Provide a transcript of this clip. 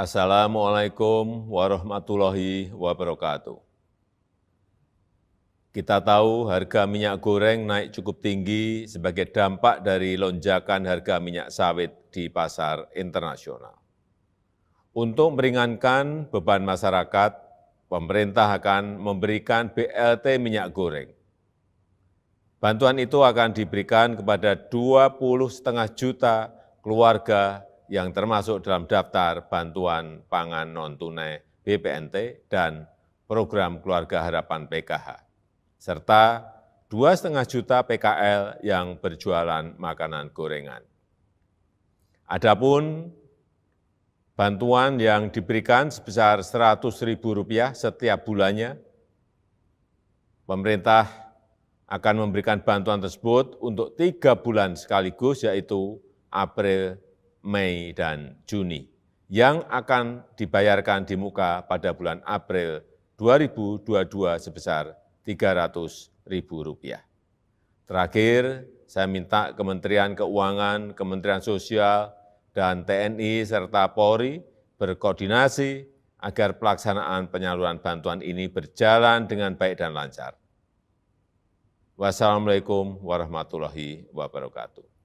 Assalamualaikum warahmatullahi wabarakatuh. Kita tahu harga minyak goreng naik cukup tinggi sebagai dampak dari lonjakan harga minyak sawit di pasar internasional. Untuk meringankan beban masyarakat, pemerintah akan memberikan BLT minyak goreng. Bantuan itu akan diberikan kepada 20,5 juta keluarga yang termasuk dalam daftar bantuan pangan non-tunai BPNT dan program Keluarga Harapan PKH, serta 2,5 juta PKL yang berjualan makanan gorengan. Adapun bantuan yang diberikan sebesar Rp100.000 setiap bulannya, pemerintah akan memberikan bantuan tersebut untuk tiga bulan sekaligus, yaitu April Mei, dan Juni yang akan dibayarkan di muka pada bulan April 2022 sebesar Rp300.000. Terakhir, saya minta Kementerian Keuangan, Kementerian Sosial, dan TNI serta Polri berkoordinasi agar pelaksanaan penyaluran bantuan ini berjalan dengan baik dan lancar. Wassalamualaikum warahmatullahi wabarakatuh.